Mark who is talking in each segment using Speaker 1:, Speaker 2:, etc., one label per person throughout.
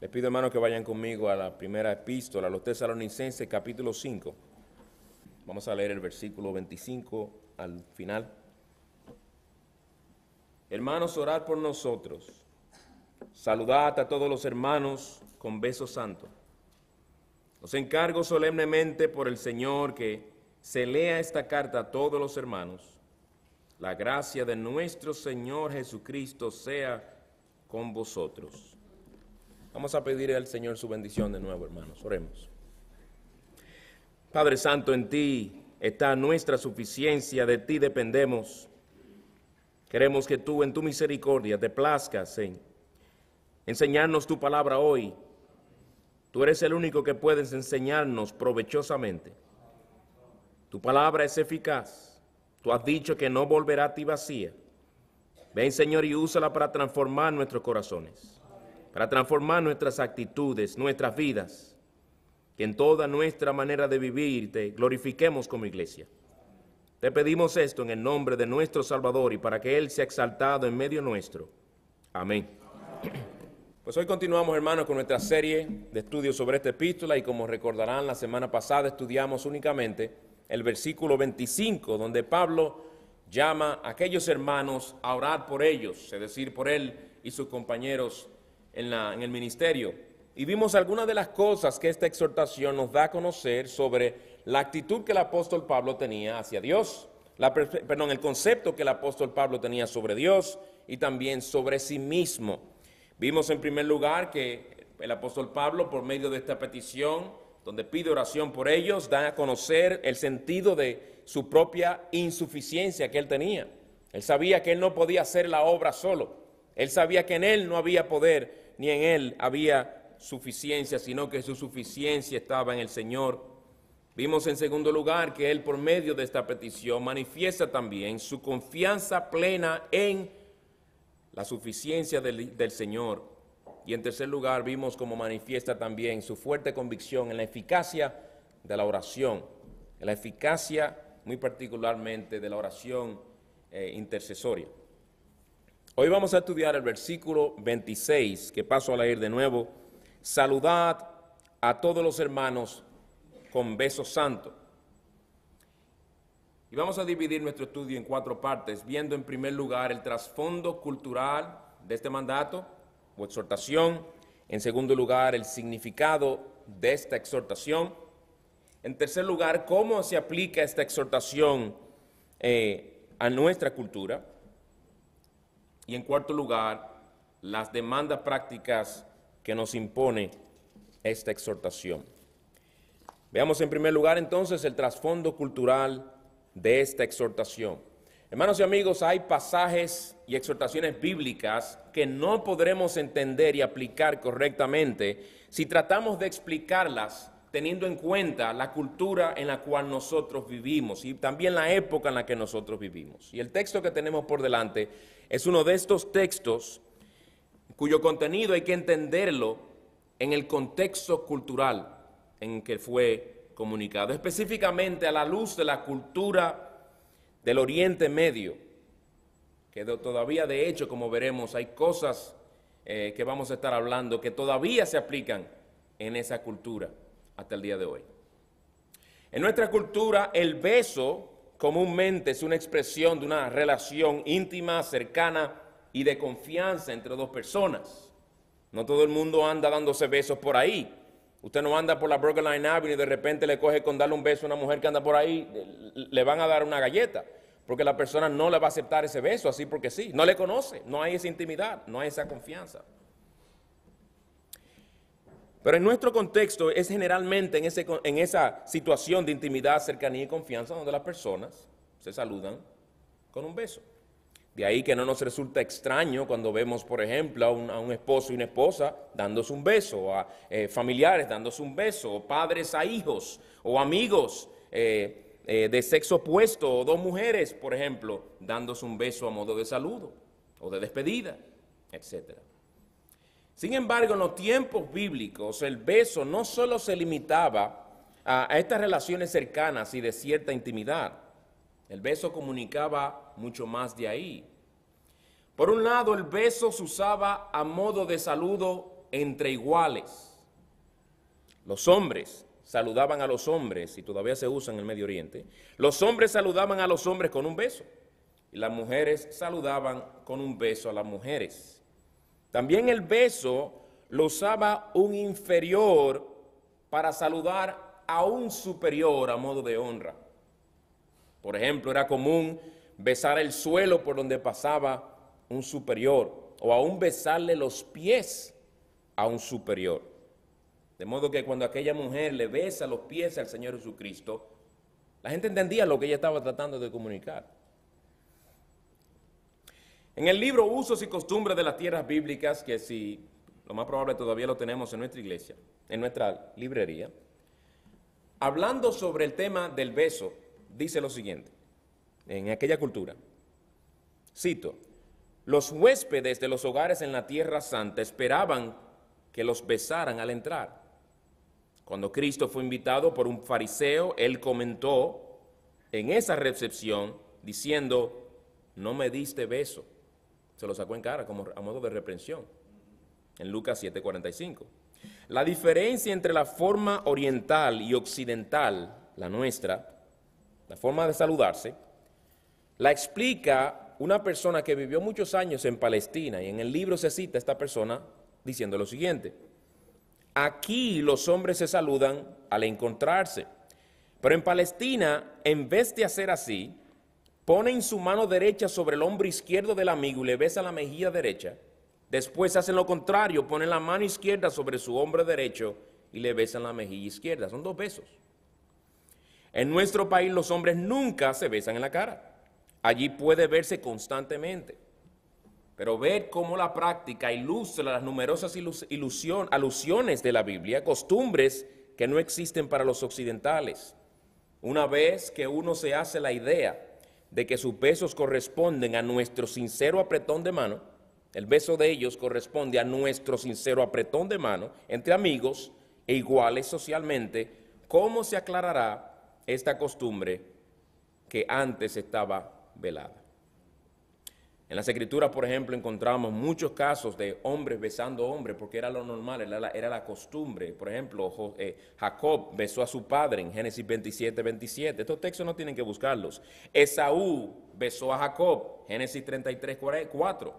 Speaker 1: Les pido, hermanos, que vayan conmigo a la primera epístola, a los tesalonicenses, capítulo 5. Vamos a leer el versículo 25 al final. Hermanos, orad por nosotros. Saludad a todos los hermanos con beso santo. Os encargo solemnemente por el Señor que se lea esta carta a todos los hermanos. La gracia de nuestro Señor Jesucristo sea con vosotros. Vamos a pedir al Señor su bendición de nuevo, hermanos. Oremos. Padre Santo, en ti está nuestra suficiencia, de ti dependemos. Queremos que tú en tu misericordia te plazcas en enseñarnos tu palabra hoy. Tú eres el único que puedes enseñarnos provechosamente. Tu palabra es eficaz. Tú has dicho que no volverá a ti vacía. Ven, Señor, y úsala para transformar nuestros corazones para transformar nuestras actitudes, nuestras vidas, que en toda nuestra manera de vivir te glorifiquemos como iglesia. Te pedimos esto en el nombre de nuestro Salvador y para que Él sea exaltado en medio nuestro. Amén. Pues hoy continuamos, hermanos, con nuestra serie de estudios sobre esta epístola y como recordarán, la semana pasada estudiamos únicamente el versículo 25, donde Pablo llama a aquellos hermanos a orar por ellos, es decir, por él y sus compañeros en, el ministerio. Y vimos algunas de las cosas que esta exhortación nos da a conocer sobre la actitud que el apóstol Pablo tenía hacia Dios, perdón, el concepto que el apóstol Pablo tenía sobre Dios y también sobre sí mismo. Vimos en primer lugar que el apóstol Pablo, por medio de esta petición, donde pide oración por ellos, da a conocer el sentido de su propia insuficiencia que él tenía. Él sabía que él no podía hacer la obra solo. Él sabía que en él no había poder, ni en él había suficiencia, sino que su suficiencia estaba en el Señor. Vimos en segundo lugar que él por medio de esta petición manifiesta también su confianza plena en la suficiencia del, Señor. Y en tercer lugar vimos como manifiesta también su fuerte convicción en la eficacia de la oración, en la eficacia muy particularmente de la oración eh, intercesoria. Hoy vamos a estudiar el versículo 26, que paso a leer de nuevo. Saludad a todos los hermanos con besos santo. Y vamos a dividir nuestro estudio en cuatro partes, viendo en primer lugar el trasfondo cultural de este mandato o exhortación, en segundo lugar el significado de esta exhortación, en tercer lugar cómo se aplica esta exhortación eh, a nuestra cultura, y en cuarto lugar, las demandas prácticas que nos impone esta exhortación. Veamos en primer lugar entonces el trasfondo cultural de esta exhortación. Hermanos y amigos, hay pasajes y exhortaciones bíblicas que no podremos entender y aplicar correctamente si tratamos de explicarlas teniendo en cuenta la cultura en la cual nosotros vivimos y también la época en la que nosotros vivimos. Y el texto que tenemos por delante es uno de estos textos cuyo contenido hay que entenderlo en el contexto cultural en que fue comunicado, específicamente a la luz de la cultura del Oriente Medio, que todavía de hecho, como veremos, hay cosas eh, que vamos a estar hablando que todavía se aplican en esa cultura hasta el día de hoy. En nuestra cultura, el beso comúnmente es una expresión de una relación íntima, cercana y de confianza entre dos personas. No todo el mundo anda dándose besos por ahí. Usted no anda por la Line Avenue y de repente le coge con darle un beso a una mujer que anda por ahí, le van a dar una galleta, porque la persona no le va a aceptar ese beso así porque sí, no le conoce, no hay esa intimidad, no hay esa confianza. Pero en nuestro contexto es generalmente en, en esa situación de intimidad, cercanía y confianza donde las personas se saludan con un beso. De ahí que no nos resulta extraño cuando vemos, por ejemplo, a un, esposo y una esposa dándose un beso, a eh, familiares dándose un beso, o padres a hijos, o amigos eh, eh, de sexo opuesto, o dos mujeres, por ejemplo, dándose un beso a modo de saludo, o de despedida, etcétera. Sin embargo, en los tiempos bíblicos, el beso no solo se limitaba a, estas relaciones cercanas y de cierta intimidad. El beso comunicaba mucho más de ahí. Por un lado, el beso se usaba a modo de saludo entre iguales. Los hombres saludaban a los hombres, y todavía se usa en el Medio Oriente, los hombres saludaban a los hombres con un beso, y las mujeres saludaban con un beso a las mujeres. También el beso lo usaba un inferior para saludar a un superior a modo de honra. Por ejemplo, era común besar el suelo por donde pasaba un superior o aún besarle los pies a un superior. De modo que cuando aquella mujer le besa los pies al Señor Jesucristo, la gente entendía lo que ella estaba tratando de comunicar. En el libro Usos y Costumbres de las Tierras Bíblicas, que si lo más probable todavía lo tenemos en nuestra iglesia, en nuestra librería, hablando sobre el tema del beso, dice lo siguiente, en aquella cultura, cito, los huéspedes de los hogares en la Tierra Santa esperaban que los besaran al entrar. Cuando Cristo fue invitado por un fariseo, él comentó en esa recepción diciendo, no me diste beso. Se lo sacó en cara como a modo de reprensión. En Lucas 7:45. La diferencia entre la forma oriental y occidental, la nuestra, la forma de saludarse, la explica una persona que vivió muchos años en Palestina y en el libro se cita esta persona diciendo lo siguiente. Aquí los hombres se saludan al encontrarse, pero en Palestina, en vez de hacer así, ponen su mano derecha sobre el hombro izquierdo del amigo y le besa la mejilla derecha. Después hacen lo contrario, ponen la mano izquierda sobre su hombro derecho y le besan la mejilla izquierda. Son dos besos. En nuestro país los hombres nunca se besan en la cara. Allí puede verse constantemente. Pero ver cómo la práctica ilustra las numerosas ilusión, alusiones de la Biblia, costumbres que no existen para los occidentales. Una vez que uno se hace la idea de que sus besos corresponden a nuestro sincero apretón de mano, el beso de ellos corresponde a nuestro sincero apretón de mano entre amigos e iguales socialmente, ¿cómo se aclarará esta costumbre que antes estaba velada? En las escrituras, por ejemplo, encontramos muchos casos de hombres besando hombres, porque era lo normal, era la, costumbre. Por ejemplo, eh, Jacob besó a su padre en Génesis 27, 27. Estos textos no tienen que buscarlos. Esaú besó a Jacob, Génesis 33, 4.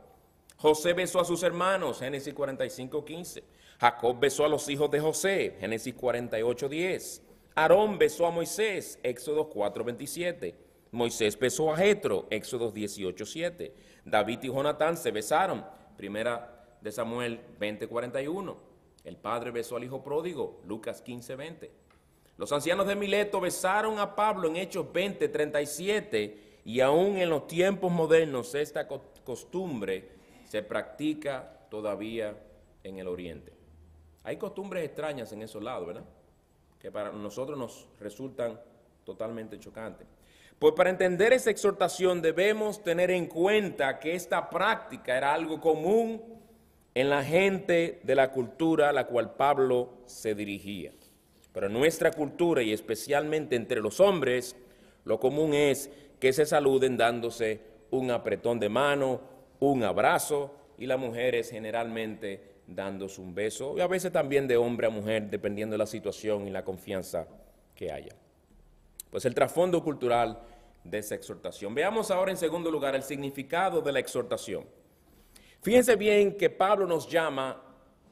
Speaker 1: José besó a sus hermanos, Génesis 45, 15. Jacob besó a los hijos de José, Génesis 48, 10. Aarón besó a Moisés, Éxodo 4, 27. Moisés besó a Jetro, Éxodo 18, 7. David y Jonatán se besaron. Primera de Samuel 20:41. El padre besó al hijo pródigo. Lucas 15:20. Los ancianos de Mileto besaron a Pablo en Hechos 20:37 y aún en los tiempos modernos esta costumbre se practica todavía en el Oriente. Hay costumbres extrañas en esos lados, ¿verdad? Que para nosotros nos resultan totalmente chocantes. Pues para entender esa exhortación debemos tener en cuenta que esta práctica era algo común en la gente de la cultura a la cual Pablo se dirigía. Pero en nuestra cultura y especialmente entre los hombres, lo común es que se saluden dándose un apretón de mano, un abrazo y las mujeres generalmente dándose un beso y a veces también de hombre a mujer, dependiendo de la situación y la confianza que haya pues el trasfondo cultural de esa exhortación. Veamos ahora en segundo lugar el significado de la exhortación. Fíjense bien que Pablo nos llama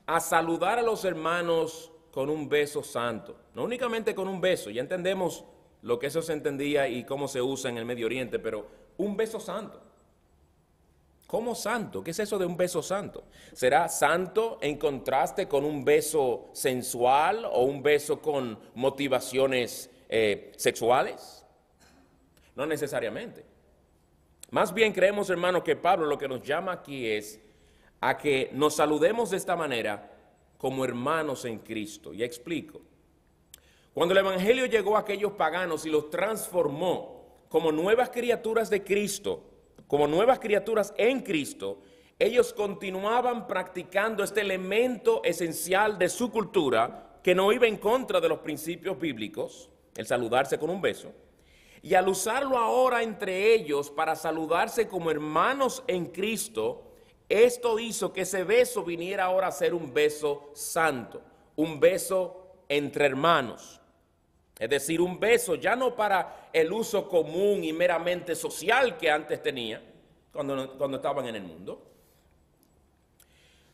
Speaker 1: a saludar a los hermanos con un beso santo, no únicamente con un beso, ya entendemos lo que eso se entendía y cómo se usa en el Medio Oriente, pero un beso santo. ¿Cómo santo? ¿Qué es eso de un beso santo? ¿Será santo en contraste con un beso sensual o un beso con motivaciones eh, sexuales? No necesariamente. Más bien creemos, hermano, que Pablo lo que nos llama aquí es a que nos saludemos de esta manera como hermanos en Cristo. Y explico. Cuando el Evangelio llegó a aquellos paganos y los transformó como nuevas criaturas de Cristo, como nuevas criaturas en Cristo, ellos continuaban practicando este elemento esencial de su cultura que no iba en contra de los principios bíblicos, el saludarse con un beso, y al usarlo ahora entre ellos para saludarse como hermanos en Cristo, esto hizo que ese beso viniera ahora a ser un beso santo, un beso entre hermanos. Es decir, un beso ya no para el uso común y meramente social que antes tenía cuando, cuando estaban en el mundo,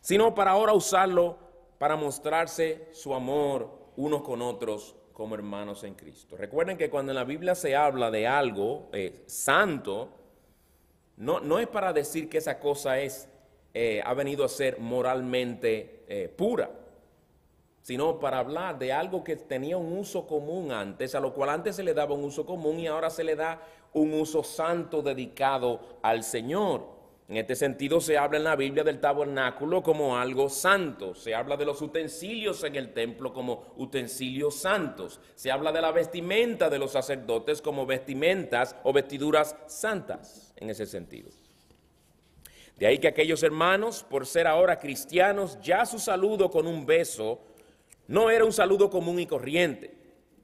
Speaker 1: sino para ahora usarlo para mostrarse su amor unos con otros como hermanos en Cristo. Recuerden que cuando en la Biblia se habla de algo eh, santo, no, no, es para decir que esa cosa es, eh, ha venido a ser moralmente eh, pura, sino para hablar de algo que tenía un uso común antes, a lo cual antes se le daba un uso común y ahora se le da un uso santo dedicado al Señor. En este sentido se habla en la Biblia del tabernáculo como algo santo, se habla de los utensilios en el templo como utensilios santos, se habla de la vestimenta de los sacerdotes como vestimentas o vestiduras santas en ese sentido. De ahí que aquellos hermanos, por ser ahora cristianos, ya su saludo con un beso no era un saludo común y corriente,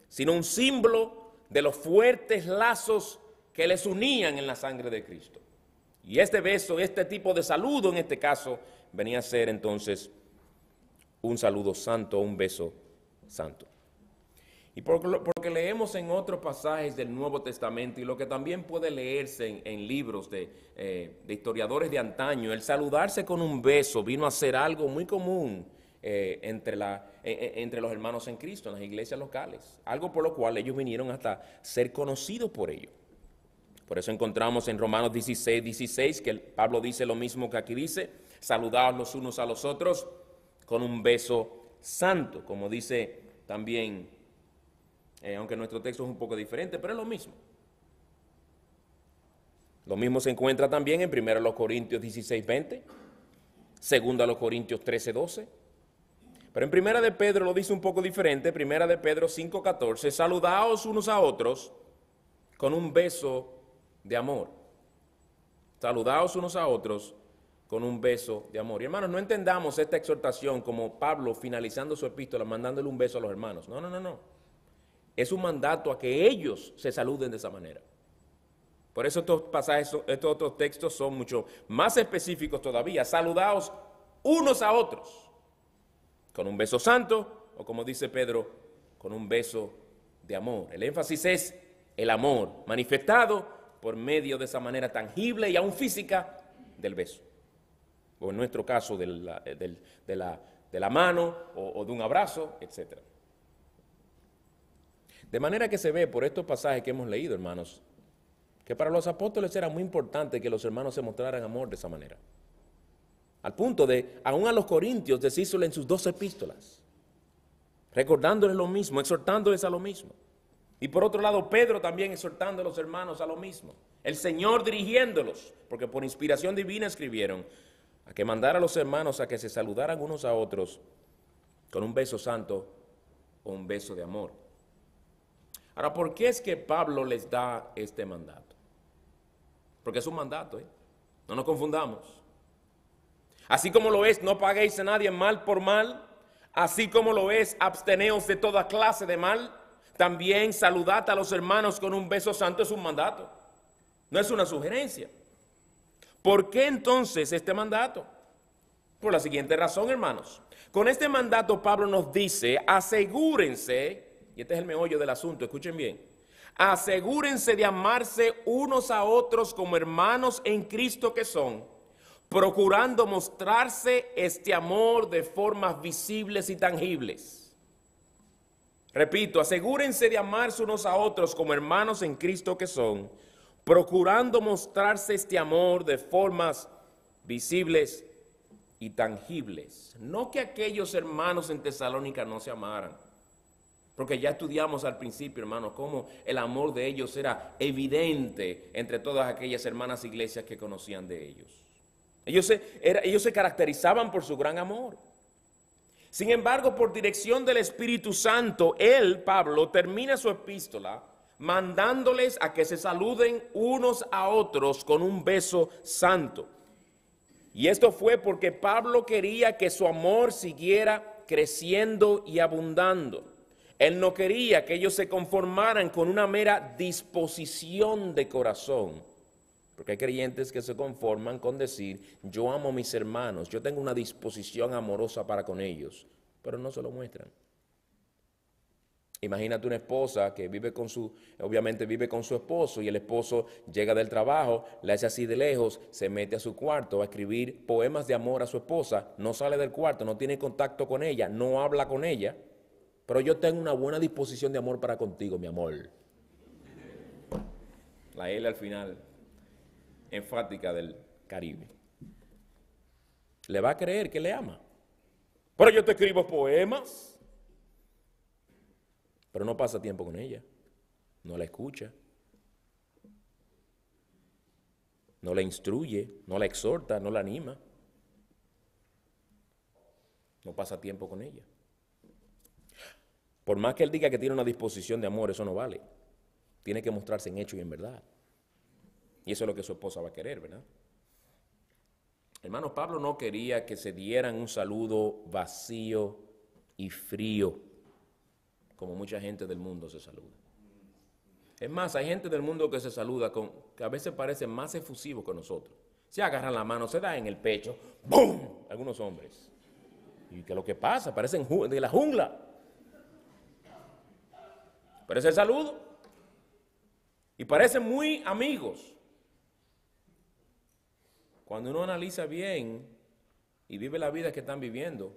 Speaker 1: sino un símbolo de los fuertes lazos que les unían en la sangre de Cristo. Y este beso, este tipo de saludo en este caso, venía a ser entonces un saludo santo, un beso santo. Y porque leemos en otros pasajes del Nuevo Testamento y lo que también puede leerse en, libros eh, de, historiadores de antaño, el saludarse con un beso vino a ser algo muy común eh, entre, e, e, entre los hermanos en Cristo, en las iglesias locales, algo por lo cual ellos vinieron hasta ser conocidos por ello. Por eso encontramos en Romanos 16, 16 que Pablo dice lo mismo que aquí dice, saludaos los unos a los otros con un beso santo, como dice también, eh, aunque nuestro texto es un poco diferente, pero es lo mismo. Lo mismo se encuentra también en 1 Corintios 16, 20, 2 Corintios 13, 12. Pero en 1 de Pedro lo dice un poco diferente, Primera de Pedro 5, 14, saludaos unos a otros con un beso de amor. Saludaos unos a otros con un beso de amor. Y hermanos, no entendamos esta exhortación como Pablo finalizando su epístola, mandándole un beso a los hermanos. No, no, no, no. Es un mandato a que ellos se saluden de esa manera. Por eso estos pasajes, estos otros textos son mucho más específicos todavía. Saludaos unos a otros con un beso santo o como dice Pedro, con un beso de amor. El énfasis es el amor manifestado por medio de esa manera tangible y aún física del beso. O en nuestro caso eh, de la, mano o, de un abrazo, etc. De manera que se ve por estos pasajes que hemos leído, hermanos, que para los apóstoles era muy importante que los hermanos se mostraran amor de esa manera. Al punto de, aún a los corintios, decírselo en sus dos epístolas, recordándoles lo mismo, exhortándoles a lo mismo. Y por otro lado, Pedro también exhortando a los hermanos a lo mismo. El Señor dirigiéndolos, porque por inspiración divina escribieron, a que mandara a los hermanos a que se saludaran unos a otros con un beso santo o un beso de amor. Ahora, ¿por qué es que Pablo les da este mandato? Porque es un mandato, ¿eh? No nos confundamos. Así como lo es, no paguéis a nadie mal por mal. Así como lo es, absteneos de toda clase de mal. También saludad a los hermanos con un beso santo es un mandato. No es una sugerencia. ¿Por qué entonces este mandato? Por la siguiente razón, hermanos. Con este mandato Pablo nos dice, asegúrense, y este es el meollo del asunto, escuchen bien, asegúrense de amarse unos a otros como hermanos en Cristo que son, procurando mostrarse este amor de formas visibles y tangibles. Repito, asegúrense de amarse unos a otros como hermanos en Cristo que son, procurando mostrarse este amor de formas visibles y tangibles. No que aquellos hermanos en Tesalónica no se amaran, porque ya estudiamos al principio, hermanos, cómo el amor de ellos era evidente entre todas aquellas hermanas iglesias que conocían de ellos. Ellos se, era, ellos se caracterizaban por su gran amor. Sin embargo, por dirección del Espíritu Santo, él, Pablo, termina su epístola mandándoles a que se saluden unos a otros con un beso santo. Y esto fue porque Pablo quería que su amor siguiera creciendo y abundando. Él no quería que ellos se conformaran con una mera disposición de corazón, porque hay creyentes que se conforman con decir, yo amo a mis hermanos, yo tengo una disposición amorosa para con ellos, pero no se lo muestran. Imagínate una esposa que vive con su, obviamente vive con su esposo y el esposo llega del trabajo, la hace así de lejos, se mete a su cuarto a escribir poemas de amor a su esposa, no sale del cuarto, no tiene contacto con ella, no habla con ella, pero yo tengo una buena disposición de amor para contigo, mi amor. La L al final enfática del Caribe. Le va a creer que le ama. Pero yo te escribo poemas. Pero no pasa tiempo con ella. No la escucha. No la instruye, no la exhorta, no la anima. No pasa tiempo con ella. Por más que él diga que tiene una disposición de amor, eso no vale. Tiene que mostrarse en hecho y en verdad. Y eso es lo que su esposa va a querer, ¿verdad? Hermano Pablo no quería que se dieran un saludo vacío y frío, como mucha gente del mundo se saluda. Es más, hay gente del mundo que se saluda con, que a veces parece más efusivo que nosotros. Se agarran la mano, se da en el pecho, ¡boom! Algunos hombres. Y que lo que pasa, parecen de la jungla. Parece el saludo. Y parecen muy amigos. Cuando uno analiza bien y vive la vida que están viviendo,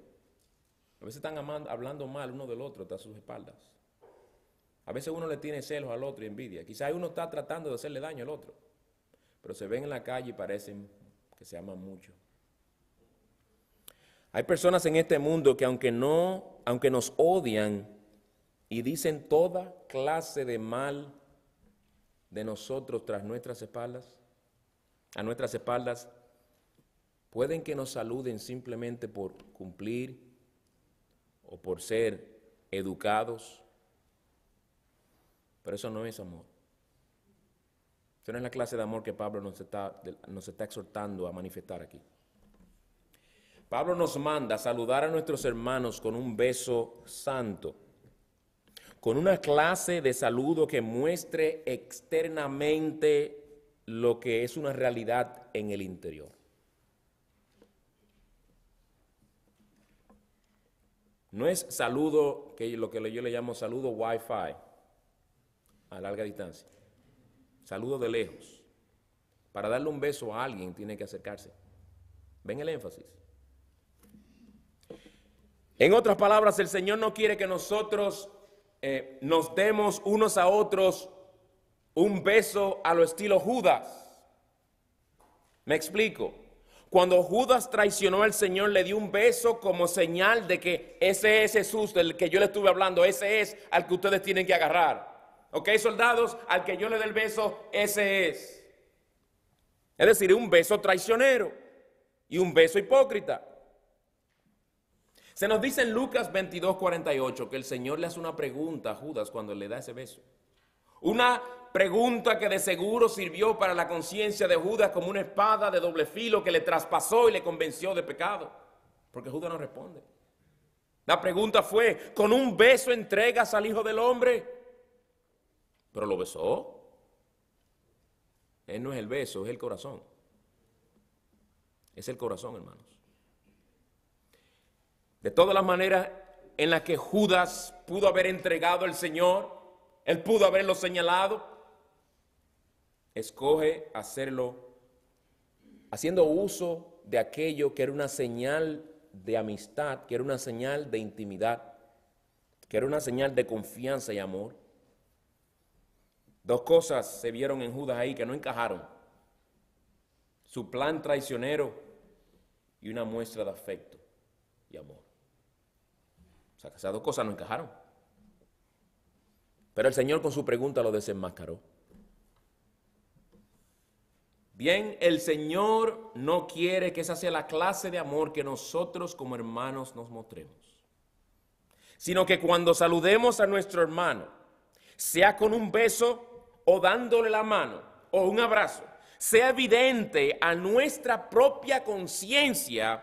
Speaker 1: a veces están hablando mal uno del otro tras sus espaldas. A veces uno le tiene celos al otro y envidia. Quizás uno está tratando de hacerle daño al otro, pero se ven en la calle y parecen que se aman mucho. Hay personas en este mundo que aunque no, aunque nos odian y dicen toda clase de mal de nosotros tras nuestras espaldas, a nuestras espaldas, Pueden que nos saluden simplemente por cumplir o por ser educados, pero eso no es amor. Eso no es la clase de amor que Pablo nos está, nos está exhortando a manifestar aquí. Pablo nos manda a saludar a nuestros hermanos con un beso santo, con una clase de saludo que muestre externamente lo que es una realidad en el interior. No es saludo, que lo que yo le llamo saludo Wi-Fi, a larga distancia. Saludo de lejos. Para darle un beso a alguien tiene que acercarse. Ven el énfasis. En otras palabras, el Señor no quiere que nosotros eh, nos demos unos a otros un beso a lo estilo Judas. Me explico. Cuando Judas traicionó al Señor, le dio un beso como señal de que ese es Jesús del que yo le estuve hablando, ese es al que ustedes tienen que agarrar. ¿Ok, soldados? Al que yo le dé el beso, ese es. Es decir, un beso traicionero y un beso hipócrita. Se nos dice en Lucas 22, 48 que el Señor le hace una pregunta a Judas cuando le da ese beso. Una pregunta que de seguro sirvió para la conciencia de Judas como una espada de doble filo que le traspasó y le convenció de pecado. Porque Judas no responde. La pregunta fue, ¿con un beso entregas al Hijo del Hombre? Pero lo besó. Él no es el beso, es el corazón. Es el corazón, hermanos. De todas las maneras en las que Judas pudo haber entregado al Señor, él pudo haberlo señalado. Escoge hacerlo haciendo uso de aquello que era una señal de amistad, que era una señal de intimidad, que era una señal de confianza y amor. Dos cosas se vieron en Judas ahí que no encajaron. Su plan traicionero y una muestra de afecto y amor. O sea, esas dos cosas no encajaron. Pero el Señor con su pregunta lo desenmascaró. Bien, el Señor no quiere que esa sea la clase de amor que nosotros como hermanos nos mostremos, sino que cuando saludemos a nuestro hermano, sea con un beso o dándole la mano o un abrazo, sea evidente a nuestra propia conciencia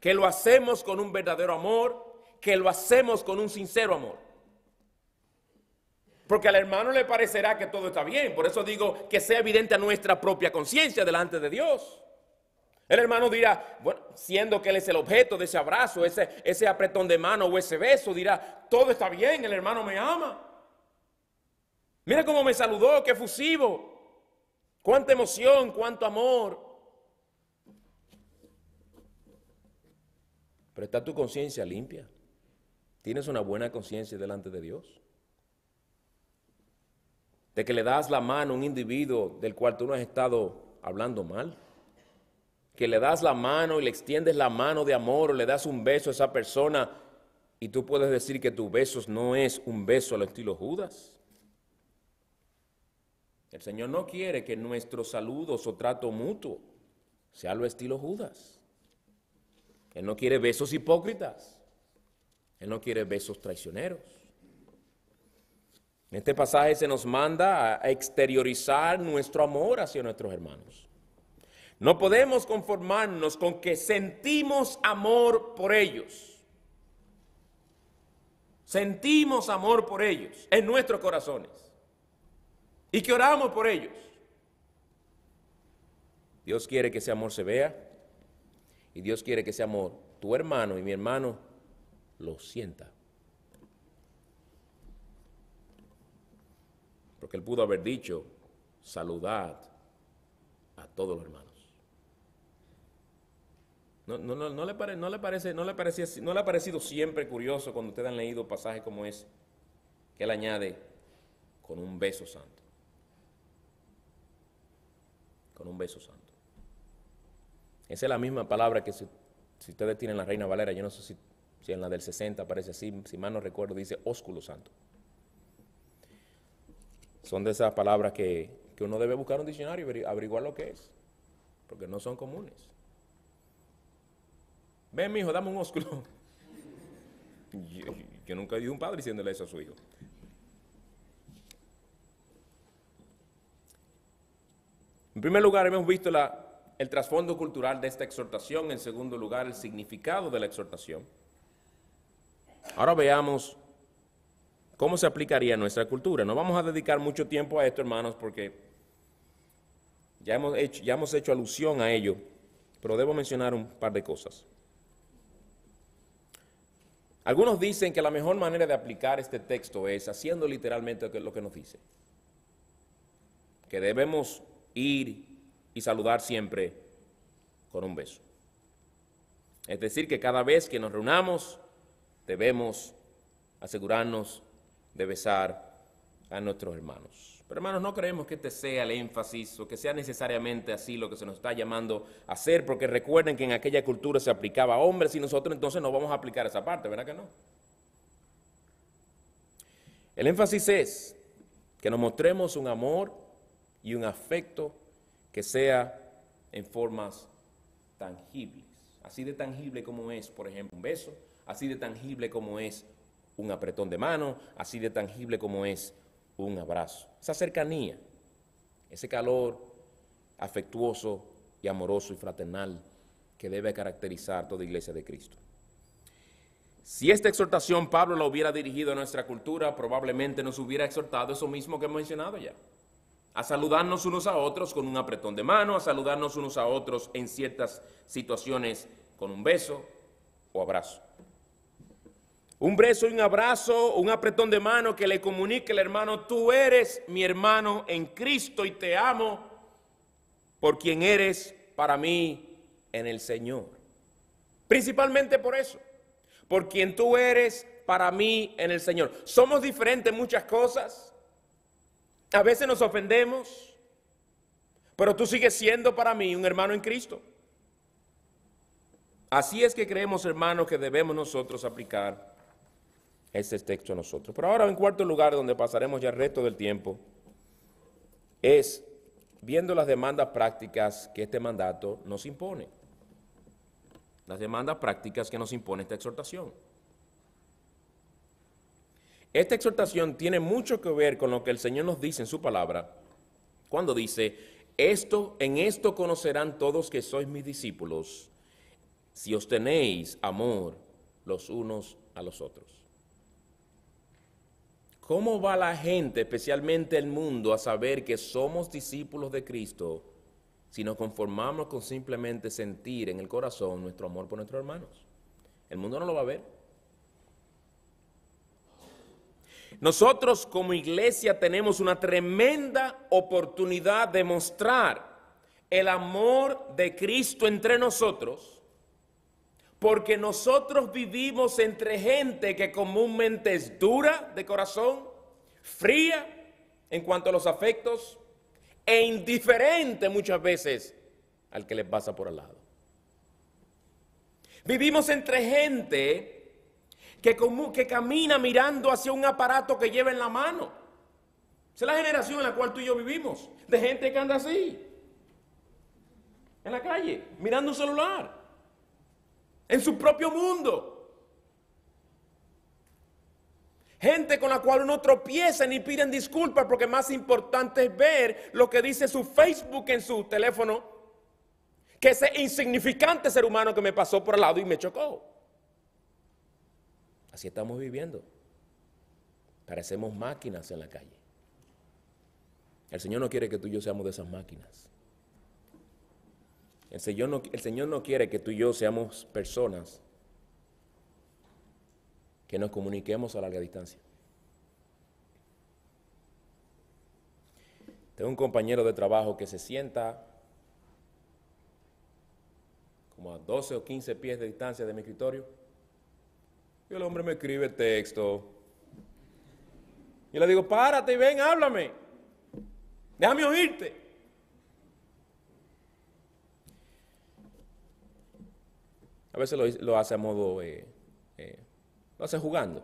Speaker 1: que lo hacemos con un verdadero amor, que lo hacemos con un sincero amor. Porque al hermano le parecerá que todo está bien. Por eso digo que sea evidente a nuestra propia conciencia delante de Dios. El hermano dirá, bueno, siendo que él es el objeto de ese abrazo, ese, ese apretón de mano o ese beso, dirá, todo está bien, el hermano me ama. Mira cómo me saludó, qué fusivo. Cuánta emoción, cuánto amor. Pero está tu conciencia limpia. Tienes una buena conciencia delante de Dios de que le das la mano a un individuo del cual tú no has estado hablando mal, que le das la mano y le extiendes la mano de amor o le das un beso a esa persona y tú puedes decir que tu beso no es un beso al estilo Judas. El Señor no quiere que nuestros saludos o trato mutuo sea lo estilo Judas. Él no quiere besos hipócritas. Él no quiere besos traicioneros. En este pasaje se nos manda a exteriorizar nuestro amor hacia nuestros hermanos. No podemos conformarnos con que sentimos amor por ellos. Sentimos amor por ellos en nuestros corazones. Y que oramos por ellos. Dios quiere que ese amor se vea. Y Dios quiere que ese amor tu hermano y mi hermano lo sienta. porque él pudo haber dicho, saludad a todos los hermanos. No, le, no le parece, no, le ha parecido siempre curioso cuando ustedes han leído pasajes como ese, que él añade con un beso santo. Con un beso santo. Esa es la misma palabra que si, ustedes tienen la Reina Valera, yo no sé si, si en la del 60 aparece así, si mal no recuerdo, dice ósculo santo son de esas palabras que, uno debe buscar un diccionario y averiguar lo que es, porque no son comunes. Ven, mi hijo, dame un ósculo. yo, nunca he visto un padre diciéndole eso a su hijo. En primer lugar, hemos visto la, el trasfondo cultural de esta exhortación. En segundo lugar, el significado de la exhortación. Ahora veamos ¿Cómo se aplicaría nuestra cultura? No vamos a dedicar mucho tiempo a esto, hermanos, porque ya hemos hecho, ya hemos hecho alusión a ello, pero debo mencionar un par de cosas. Algunos dicen que la mejor manera de aplicar este texto es haciendo literalmente lo que nos dice, que debemos ir y saludar siempre con un beso. Es decir, que cada vez que nos reunamos debemos asegurarnos de de besar a nuestros hermanos. Pero hermanos, no creemos que este sea el énfasis o que sea necesariamente así lo que se nos está llamando a hacer, porque recuerden que en aquella cultura se aplicaba a hombres y nosotros entonces no vamos a aplicar esa parte, ¿verdad que no? El énfasis es que nos mostremos un amor y un afecto que sea en formas tangibles, así de tangible como es, por ejemplo, un beso, así de tangible como es un apretón de mano, así de tangible como es un abrazo. Esa cercanía, ese calor afectuoso y amoroso y fraternal que debe caracterizar toda iglesia de Cristo. Si esta exhortación Pablo la hubiera dirigido a nuestra cultura, probablemente nos hubiera exhortado eso mismo que hemos mencionado ya. A saludarnos unos a otros con un apretón de mano, a saludarnos unos a otros en ciertas situaciones con un beso o abrazo. Un beso y un abrazo, un apretón de mano que le comunique al hermano, tú eres mi hermano en Cristo y te amo por quien eres para mí en el Señor. Principalmente por eso, por quien tú eres para mí en el Señor. Somos diferentes muchas cosas. A veces nos ofendemos, pero tú sigues siendo para mí un hermano en Cristo. Así es que creemos, hermanos, que debemos nosotros aplicar ese texto a nosotros. Pero ahora, en cuarto lugar, donde pasaremos ya el resto del tiempo, es viendo las demandas prácticas que este mandato nos impone. Las demandas prácticas que nos impone esta exhortación. Esta exhortación tiene mucho que ver con lo que el Señor nos dice en su palabra, cuando dice, esto, en esto conocerán todos que sois mis discípulos, si os tenéis amor los unos a los otros. ¿Cómo va la gente, especialmente el mundo, a saber que somos discípulos de Cristo si nos conformamos con simplemente sentir en el corazón nuestro amor por nuestros hermanos? El mundo no lo va a ver. Nosotros como iglesia tenemos una tremenda oportunidad de mostrar el amor de Cristo entre nosotros porque nosotros vivimos entre gente que comúnmente es dura de corazón, fría en cuanto a los afectos e indiferente muchas veces al que les pasa por al lado. Vivimos entre gente que, que camina mirando hacia un aparato que lleva en la mano. Esa es la generación en la cual tú y yo vivimos, de gente que anda así, en la calle, mirando un celular en su propio mundo. Gente con la cual uno tropieza ni piden disculpas porque más importante es ver lo que dice su Facebook en su teléfono que ese insignificante ser humano que me pasó por el lado y me chocó. Así estamos viviendo. Parecemos máquinas en la calle. El Señor no quiere que tú y yo seamos de esas máquinas. El Señor no, el Señor no quiere que tú y yo seamos personas que nos comuniquemos a larga distancia. Tengo un compañero de trabajo que se sienta como a 12 o 15 pies de distancia de mi escritorio. Y el hombre me escribe texto. Y le digo, párate y ven, háblame. Déjame oírte. A veces lo, hace a modo, eh, eh, lo hace jugando.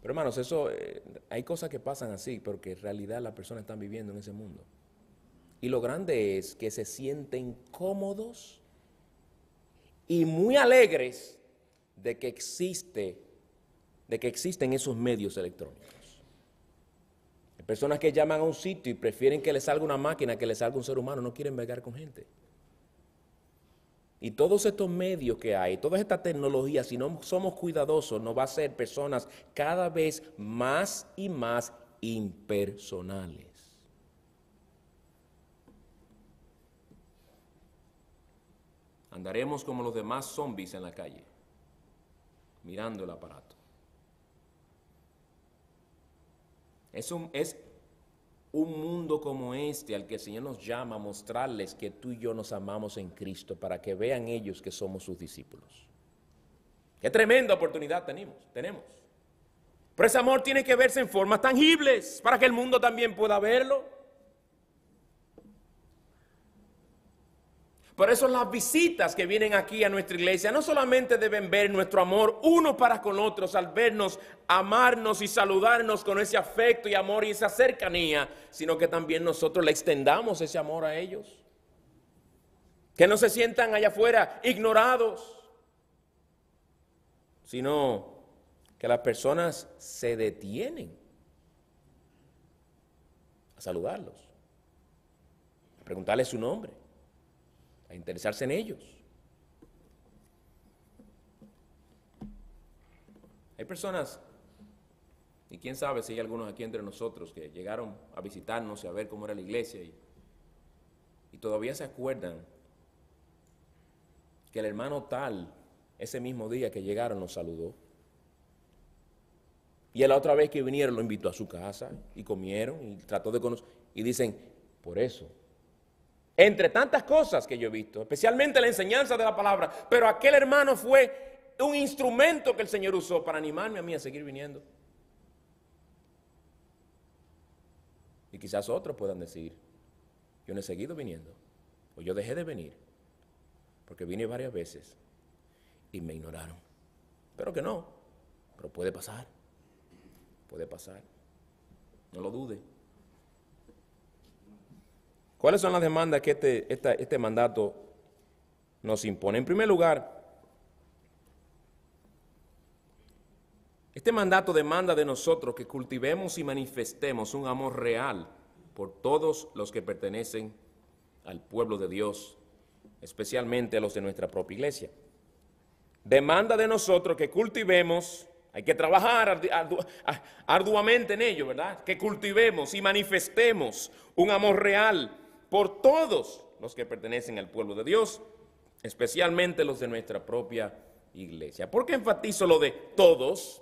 Speaker 1: Pero hermanos, eso, eh, hay cosas que pasan así, pero que en realidad las personas están viviendo en ese mundo. Y lo grande es que se sienten cómodos y muy alegres de que existe, de que existen esos medios electrónicos. personas que llaman a un sitio y prefieren que les salga una máquina que les salga un ser humano, no quieren vergar con gente. Y todos estos medios que hay, toda esta tecnología, si no somos cuidadosos, nos va a hacer personas cada vez más y más impersonales. Andaremos como los demás zombies en la calle, mirando el aparato. Es, un, un mundo como este al que el Señor nos llama a mostrarles que tú y yo nos amamos en Cristo para que vean ellos que somos sus discípulos. Qué tremenda oportunidad tenemos, tenemos. Pero ese amor tiene que verse en formas tangibles para que el mundo también pueda verlo. Por eso las visitas que vienen aquí a nuestra iglesia no solamente deben ver nuestro amor uno para con otros al vernos, amarnos y saludarnos con ese afecto y amor y esa cercanía, sino que también nosotros le extendamos ese amor a ellos. Que no se sientan allá afuera ignorados, sino que las personas se detienen a saludarlos, a preguntarles su nombre, a interesarse en ellos. Hay personas, y quién sabe si hay algunos aquí entre nosotros que llegaron a visitarnos y a ver cómo era la iglesia y, todavía se acuerdan que el hermano tal, ese mismo día que llegaron, nos saludó. Y a la otra vez que vinieron lo invitó a su casa y comieron y trató de conocer. Y dicen, por eso entre tantas cosas que yo he visto, especialmente la enseñanza de la palabra, pero aquel hermano fue un instrumento que el Señor usó para animarme a mí a seguir viniendo. Y quizás otros puedan decir, yo no he seguido viniendo, o yo dejé de venir, porque vine varias veces y me ignoraron. Pero que no, pero puede pasar, puede pasar, no lo dude. ¿Cuáles son las demandas que este, este mandato nos impone? En primer lugar, este mandato demanda de nosotros que cultivemos y manifestemos un amor real por todos los que pertenecen al pueblo de Dios, especialmente a los de nuestra propia iglesia. Demanda de nosotros que cultivemos, hay que trabajar arduamente en ello, ¿verdad? Que cultivemos y manifestemos un amor real por todos los que pertenecen al pueblo de Dios, especialmente los de nuestra propia iglesia. ¿Por qué enfatizo lo de todos?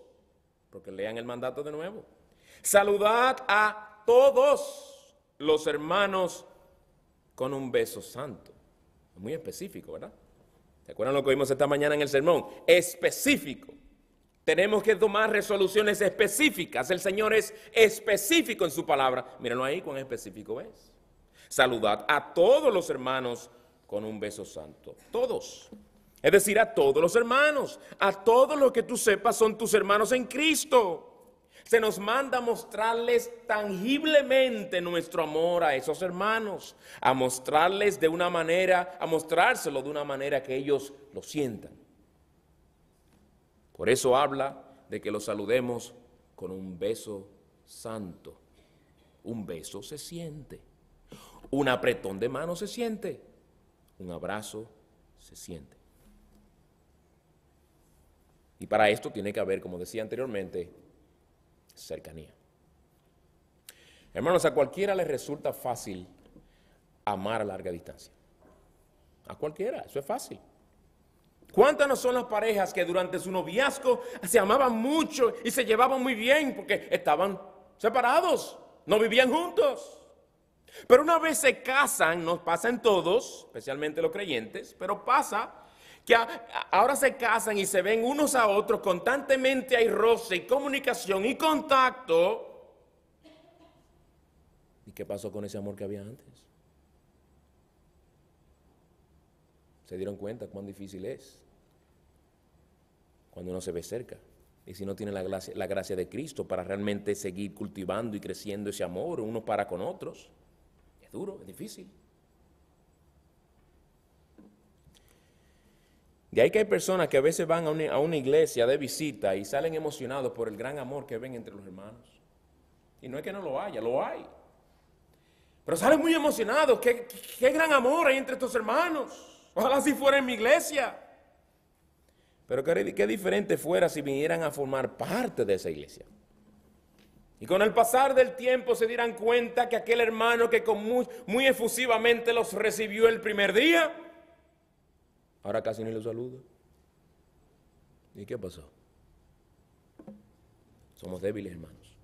Speaker 1: Porque lean el mandato de nuevo. Saludad a todos los hermanos con un beso santo. Muy específico, ¿verdad? ¿Se acuerdan lo que oímos esta mañana en el sermón? Específico. Tenemos que tomar resoluciones específicas. El Señor es específico en su palabra. Mírenlo ahí, cuán específico es. Saludad a todos los hermanos con un beso santo. Todos. Es decir, a todos los hermanos. A todos los que tú sepas son tus hermanos en Cristo. Se nos manda a mostrarles tangiblemente nuestro amor a esos hermanos, a mostrarles de una manera, a mostrárselo de una manera que ellos lo sientan. Por eso habla de que los saludemos con un beso santo. Un beso se siente. Un apretón de mano se siente. Un abrazo se siente. Y para esto tiene que haber, como decía anteriormente, cercanía. Hermanos, a cualquiera les resulta fácil amar a larga distancia. A cualquiera, eso es fácil. ¿Cuántas no son las parejas que durante su noviazgo se amaban mucho y se llevaban muy bien porque estaban separados, no vivían juntos? Pero una vez se casan, nos pasa en todos, especialmente los creyentes, pero pasa que ahora se casan y se ven unos a otros, constantemente hay roce y comunicación y contacto. ¿Y qué pasó con ese amor que había antes? Se dieron cuenta cuán difícil es cuando uno se ve cerca y si no tiene la gracia, de Cristo para realmente seguir cultivando y creciendo ese amor uno para con otros. Es duro, es difícil. De ahí que hay personas que a veces van a una, iglesia de visita y salen emocionados por el gran amor que ven entre los hermanos. Y no es que no lo haya, lo hay. Pero salen muy emocionados. ¿Qué, gran amor hay entre estos hermanos? Ojalá si fuera en mi iglesia. Pero qué, qué diferente fuera si vinieran a formar parte de esa iglesia. Y con el pasar del tiempo se dieran cuenta que aquel hermano que muy, efusivamente los recibió el primer día, ahora casi ni los saluda. ¿Y qué pasó? Somos débiles, hermanos.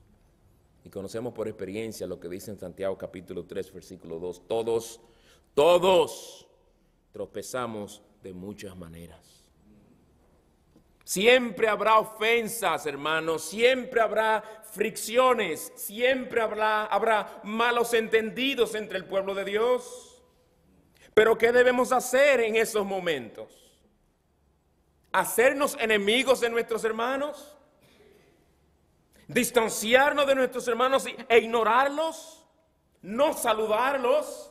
Speaker 1: Y conocemos por experiencia lo que dice en Santiago capítulo 3, versículo 2. Todos, todos tropezamos de muchas maneras. Siempre habrá ofensas, hermanos, siempre habrá fricciones, siempre habrá, habrá malos entendidos entre el pueblo de Dios. Pero ¿qué debemos hacer en esos momentos? hacernos enemigos de nuestros hermanos, distanciarnos de nuestros hermanos e ignorarlos, no saludarlos.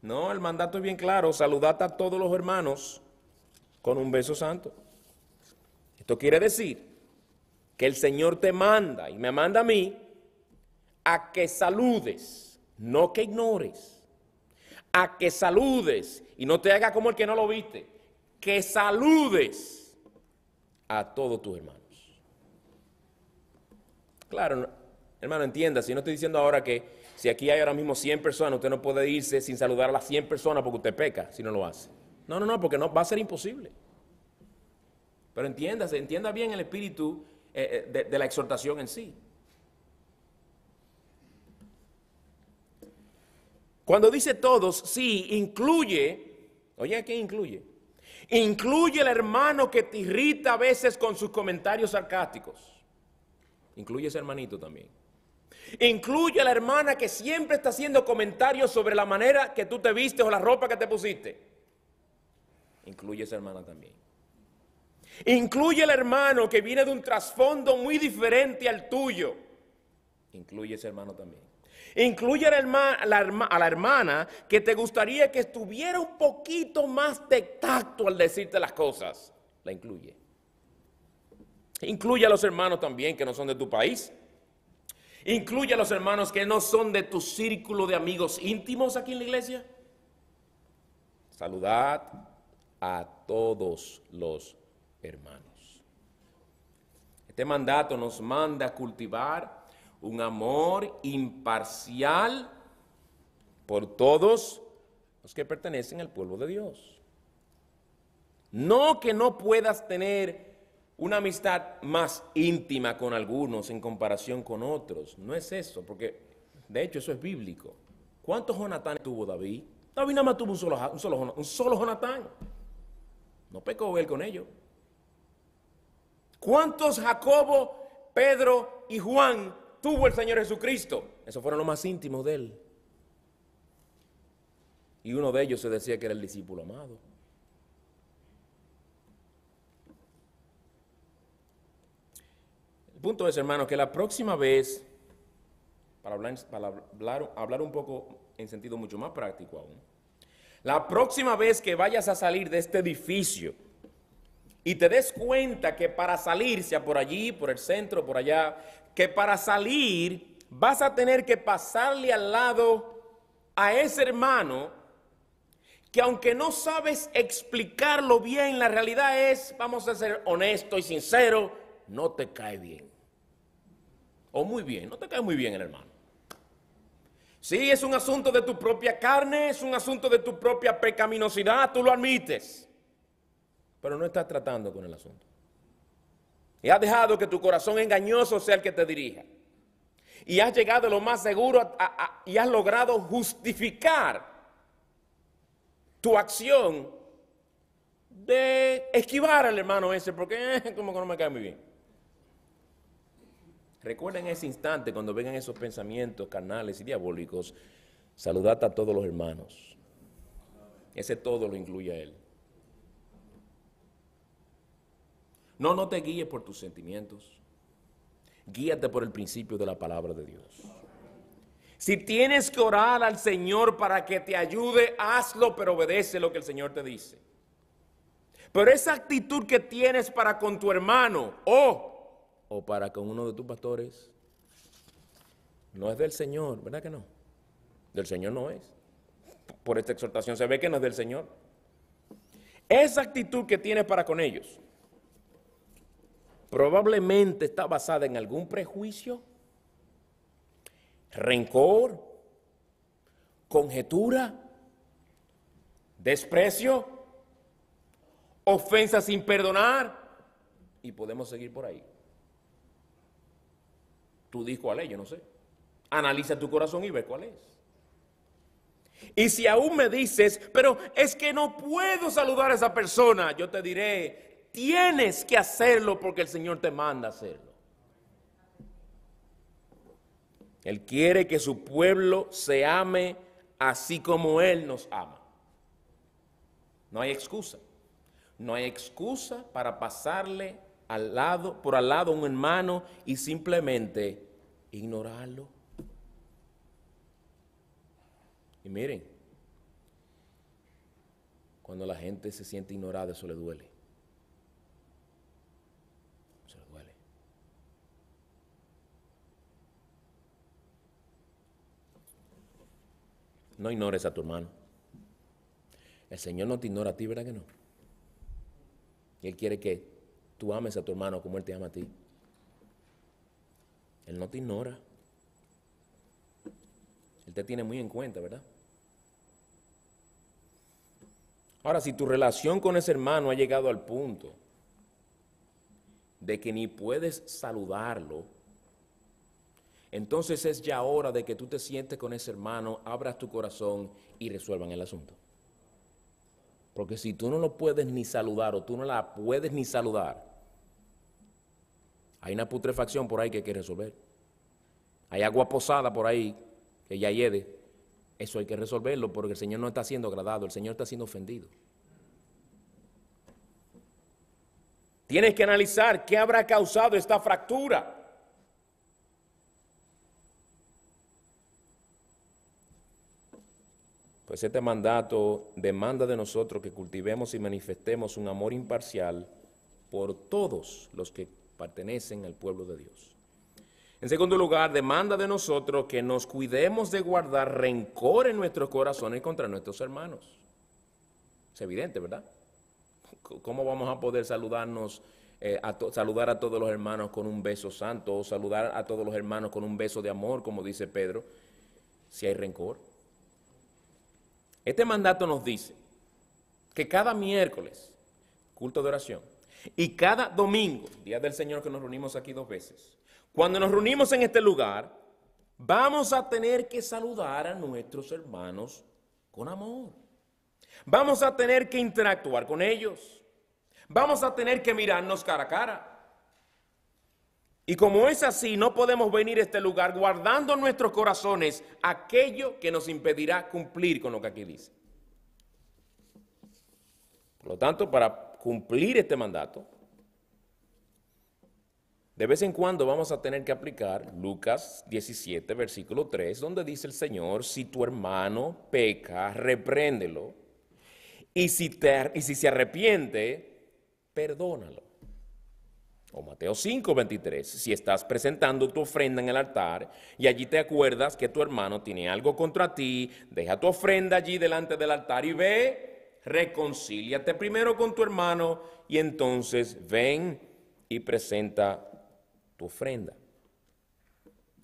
Speaker 1: No, el mandato es bien claro, saludad a todos los hermanos con un beso santo. Esto quiere decir que el Señor te manda y me manda a mí a que saludes, no que ignores, a que saludes y no te haga como el que no lo viste, que saludes a todos tus hermanos. Claro, hermano, entienda, si no estoy diciendo ahora que si aquí hay ahora mismo 100 personas, usted no puede irse sin saludar a las 100 personas porque usted peca si no lo hace. No, no, no, porque no, va a ser imposible. Pero entiéndase, entienda bien el espíritu eh, eh, de, la exhortación en sí. Cuando dice todos, sí, incluye, oye, ¿qué incluye? Incluye el hermano que te irrita a veces con sus comentarios sarcásticos. Incluye ese hermanito también. Incluye a la hermana que siempre está haciendo comentarios sobre la manera que tú te viste o la ropa que te pusiste. Incluye a esa hermana también. Incluye al hermano que viene de un trasfondo muy diferente al tuyo. Incluye a ese hermano también. Incluye a la, la a la, hermana que te gustaría que estuviera un poquito más de tacto al decirte las cosas. La incluye. Incluye a los hermanos también que no son de tu país. Incluye a los hermanos que no son de tu círculo de amigos íntimos aquí en la iglesia. Saludad, a todos los hermanos. Este mandato nos manda a cultivar un amor imparcial por todos los que pertenecen al pueblo de Dios. No que no puedas tener una amistad más íntima con algunos en comparación con otros. No es eso, porque de hecho eso es bíblico. ¿Cuántos Jonatán tuvo David? David nada más tuvo solo, un solo, un solo Jonatán. No pecó él con ellos. ¿Cuántos Jacobo, Pedro y Juan tuvo el Señor Jesucristo? Esos fueron los más íntimos de él. Y uno de ellos se decía que era el discípulo amado. El punto es, hermano, que la próxima vez, para hablar, hablar, hablar un poco en sentido mucho más práctico aún, la próxima vez que vayas a salir de este edificio y te des cuenta que para salir, sea por allí, por el centro, por allá, que para salir vas a tener que pasarle al lado a ese hermano que aunque no sabes explicarlo bien, la realidad es, vamos a ser honestos y sinceros, no te cae bien. O muy bien, no te cae muy bien el hermano. Sí, es un asunto de tu propia carne, es un asunto de tu propia pecaminosidad, tú lo admites. Pero no estás tratando con el asunto. Y has dejado que tu corazón engañoso sea el que te dirija. Y has llegado a lo más seguro y has logrado justificar tu acción de esquivar al hermano ese, porque eh, como que no me cae muy bien. Recuerden ese instante cuando vengan esos pensamientos carnales y diabólicos, saludad a todos los hermanos. Ese todo lo incluye a él. No, no te guíes por tus sentimientos. Guíate por el principio de la palabra de Dios. Si tienes que orar al Señor para que te ayude, hazlo, pero obedece lo que el Señor te dice. Pero esa actitud que tienes para con tu hermano, oh, o para con uno de tus pastores, no es del Señor, ¿verdad que no? Del Señor no es. Por esta exhortación se ve que no es del Señor. Esa actitud que tienes para con ellos probablemente está basada en algún prejuicio, rencor, conjetura, desprecio, Ofensa sin perdonar y podemos seguir por ahí. Tú di cuál es, yo no sé. Analiza tu corazón y ve cuál es. Y si aún me dices, pero es que no puedo saludar a esa persona, yo te diré, tienes que hacerlo porque el Señor te manda hacerlo. Él quiere que su pueblo se ame así como Él nos ama. No hay excusa. No hay excusa para pasarle lado, por al lado un hermano y simplemente ignorarlo. Y miren, cuando la gente se siente ignorada, eso le duele. Eso le duele. No ignores a tu hermano. El Señor no te ignora a ti, ¿verdad que no? Y Él quiere que tú ames a tu hermano como Él te ama a ti. Él no te ignora. Él te tiene muy en cuenta, ¿verdad? Ahora, si tu relación con ese hermano ha llegado al punto de que ni puedes saludarlo, entonces es ya hora de que tú te sientes con ese hermano, abras tu corazón y resuelvan el asunto. Porque si tú no lo puedes ni saludar o tú no la puedes ni saludar, hay una putrefacción por ahí que hay que resolver. Hay agua posada por ahí que ya hiede. Eso hay que resolverlo porque el Señor no está siendo agradado, el Señor está siendo ofendido. Tienes que analizar qué habrá causado esta fractura. Pues este mandato demanda de nosotros que cultivemos y manifestemos un amor imparcial por todos los que pertenecen al pueblo de Dios. En segundo lugar, demanda de nosotros que nos cuidemos de guardar rencor en nuestros corazones contra nuestros hermanos. Es evidente, ¿verdad? ¿Cómo vamos a poder saludarnos, eh, saludar a todos los hermanos con un beso santo o saludar a todos los hermanos con un beso de amor, como dice Pedro, si hay rencor? Este mandato nos dice que cada miércoles, culto de oración, y cada domingo, día del Señor que nos reunimos aquí dos veces, cuando nos reunimos en este lugar, vamos a tener que saludar a nuestros hermanos con amor. Vamos a tener que interactuar con ellos. Vamos a tener que mirarnos cara a cara. Y como es así, no podemos venir a este lugar guardando en nuestros corazones aquello que nos impedirá cumplir con lo que aquí dice. Por lo tanto, para cumplir este mandato, de vez en cuando vamos a tener que aplicar Lucas 17, versículo 3, donde dice el Señor, si tu hermano peca, repréndelo, y si, te, y si se arrepiente, perdónalo. O Mateo 5, 23, si estás presentando tu ofrenda en el altar y allí te acuerdas que tu hermano tiene algo contra ti, deja tu ofrenda allí delante del altar y ve reconcíliate primero con tu hermano y entonces ven y presenta tu ofrenda.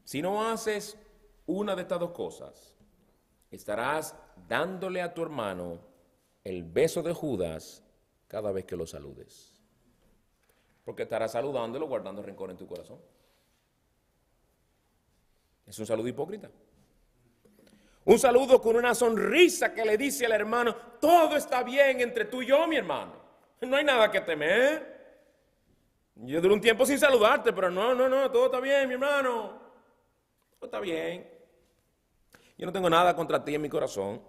Speaker 1: Si no haces una de estas dos cosas, estarás dándole a tu hermano el beso de Judas cada vez que lo saludes. Porque estarás saludándolo guardando rencor en tu corazón. Es un saludo hipócrita. Un saludo con una sonrisa que le dice al hermano, todo está bien entre tú y yo, mi hermano. No hay nada que temer. Yo duré un tiempo sin saludarte, pero no, no, no, todo está bien, mi hermano. Todo está bien. Yo no tengo nada contra ti en mi corazón.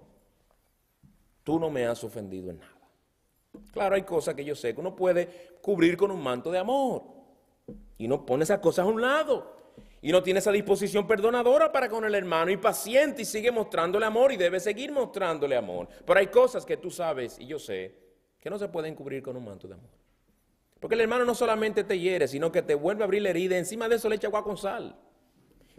Speaker 1: Tú no me has ofendido en nada. Claro, hay cosas que yo sé que uno puede cubrir con un manto de amor. Y no pone esas cosas a un lado y no tiene esa disposición perdonadora para con el hermano y paciente y sigue mostrándole amor y debe seguir mostrándole amor. Pero hay cosas que tú sabes y yo sé que no se pueden cubrir con un manto de amor. Porque el hermano no solamente te hiere, sino que te vuelve a abrir la herida, encima de eso le echa agua con sal.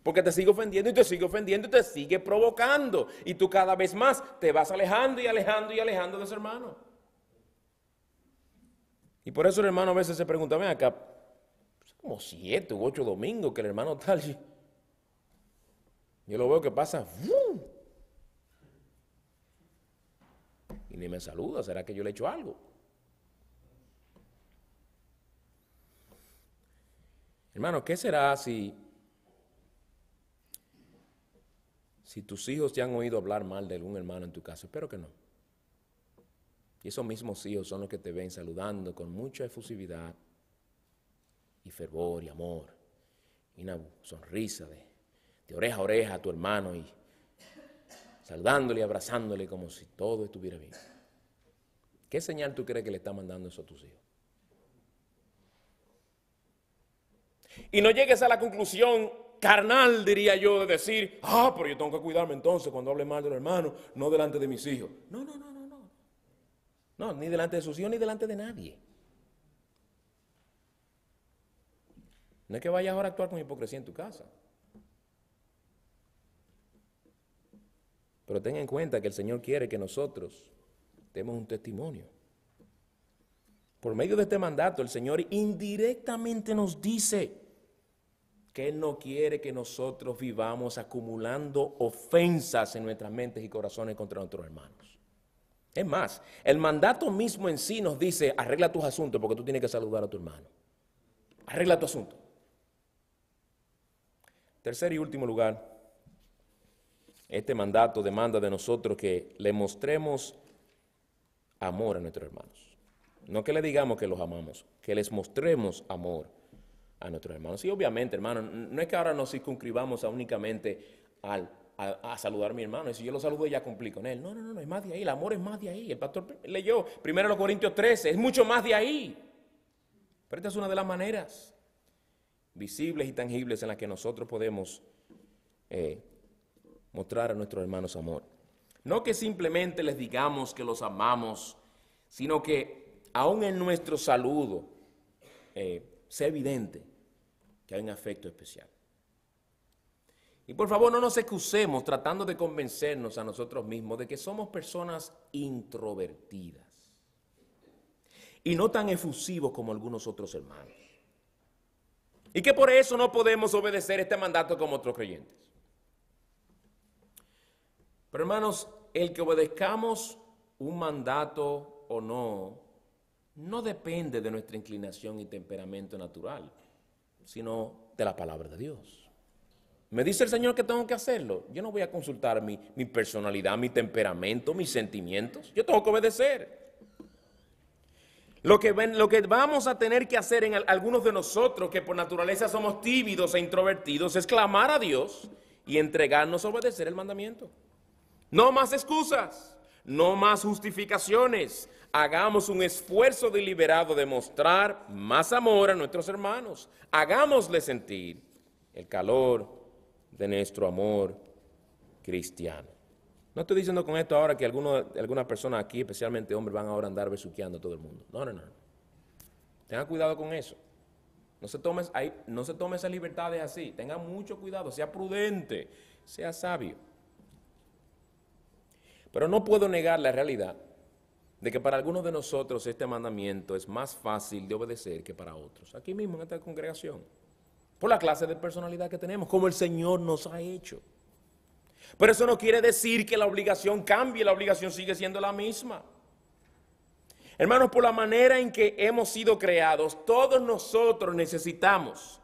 Speaker 1: Porque te sigue ofendiendo y te sigue ofendiendo y te sigue provocando. Y tú cada vez más te vas alejando y alejando y alejando de ese hermano. Y por eso el hermano a veces se pregunta, ven acá, como siete u ocho domingos que el hermano tal, yo lo veo que pasa, y ni me saluda, ¿será que yo le he hecho algo? Hermano, ¿qué será si, si tus hijos te han oído hablar mal de algún hermano en tu casa? Espero que no. Y esos mismos hijos son los que te ven saludando con mucha efusividad, y fervor y amor y una sonrisa de, oreja a oreja a tu hermano y saludándole y abrazándole como si todo estuviera bien. ¿Qué señal tú crees que le está mandando eso a tus hijos? Y no llegues a la conclusión carnal, diría yo, de decir, ah, pero yo tengo que cuidarme entonces cuando hable mal de los hermanos, no delante de mis hijos. No, no, no, no, no. No, ni delante de sus hijos, ni delante de nadie. No es que vayas ahora a actuar con hipocresía en tu casa. Pero ten en cuenta que el Señor quiere que nosotros demos un testimonio. Por medio de este mandato, el Señor indirectamente nos dice que Él no quiere que nosotros vivamos acumulando ofensas en nuestras mentes y corazones contra nuestros hermanos. Es más, el mandato mismo en sí nos dice, arregla tus asuntos porque tú tienes que saludar a tu hermano. Arregla tu asunto. Tercer y último lugar, este mandato demanda de nosotros que le mostremos amor a nuestros hermanos. No que le digamos que los amamos, que les mostremos amor a nuestros hermanos. Y obviamente, hermano, no es que ahora nos circunscribamos únicamente a, saludar a mi hermano. Y si yo lo saludo, ya cumplí con él. No, no, no, es más de ahí. El amor es más de ahí. El pastor leyó 1 Corintios 13, es mucho más de ahí. Pero esta es una de las maneras visibles y tangibles en las que nosotros podemos eh, mostrar a nuestros hermanos amor. No que simplemente les digamos que los amamos, sino que aún en nuestro saludo eh, sea evidente que hay un afecto especial. Y por favor no nos excusemos tratando de convencernos a nosotros mismos de que somos personas introvertidas y no tan efusivos como algunos otros hermanos. Y que por eso no podemos obedecer este mandato como otros creyentes. Pero hermanos, el que obedezcamos un mandato o no, no depende de nuestra inclinación y temperamento natural, sino de la palabra de Dios. Me dice el Señor que tengo que hacerlo. Yo no voy a consultar mi, mi personalidad, mi temperamento, mis sentimientos. Yo tengo que obedecer. Lo que, lo que, vamos a tener que hacer en algunos de nosotros que por naturaleza somos tímidos e introvertidos es clamar a Dios y entregarnos a obedecer el mandamiento. No más excusas, no más justificaciones. Hagamos un esfuerzo deliberado de mostrar más amor a nuestros hermanos. Hagámosle sentir el calor de nuestro amor cristiano. No estoy diciendo con esto ahora que algunas personas aquí, especialmente hombres, van ahora a andar besuqueando a todo el mundo. No, no, no. Tengan cuidado con eso. No se tomen no se tome esas libertades así. Tenga mucho cuidado, sea prudente, sea sabio. Pero no puedo negar la realidad de que para algunos de nosotros este mandamiento es más fácil de obedecer que para otros. Aquí mismo en esta congregación. Por la clase de personalidad que tenemos, como el Señor nos ha hecho. Pero eso no quiere decir que la obligación cambie, la obligación sigue siendo la misma. Hermanos, por la manera en que hemos sido creados, todos nosotros necesitamos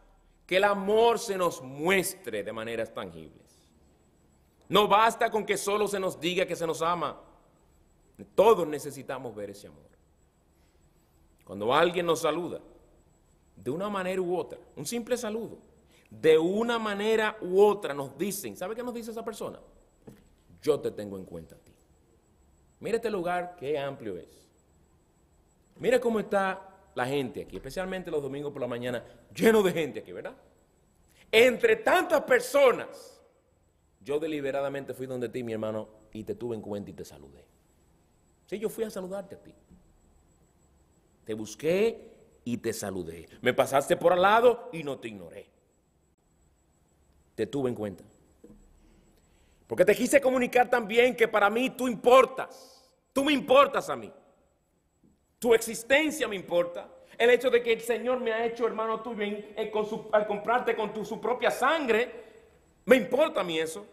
Speaker 1: que el amor se nos muestre de maneras tangibles. No basta con que solo se nos diga que se nos ama. Todos necesitamos ver ese amor. Cuando alguien nos saluda, de una manera u otra, un simple saludo, de una manera u otra nos dicen, ¿sabe qué nos dice esa persona? Yo te tengo en cuenta a ti. Mira este lugar, qué amplio es. Mira cómo está la gente aquí, especialmente los domingos por la mañana, lleno de gente aquí, ¿verdad? Entre tantas personas, yo deliberadamente fui donde ti, mi hermano, y te tuve en cuenta y te saludé. Sí, yo fui a saludarte a ti. Te busqué y te saludé. Me pasaste por al lado y no te ignoré te tuve en cuenta. Porque te quise comunicar también que para mí tú importas. Tú me importas a mí. Tu existencia me importa. El hecho de que el Señor me ha hecho hermano tuyo al comprarte con su propia sangre, me importa a mí eso.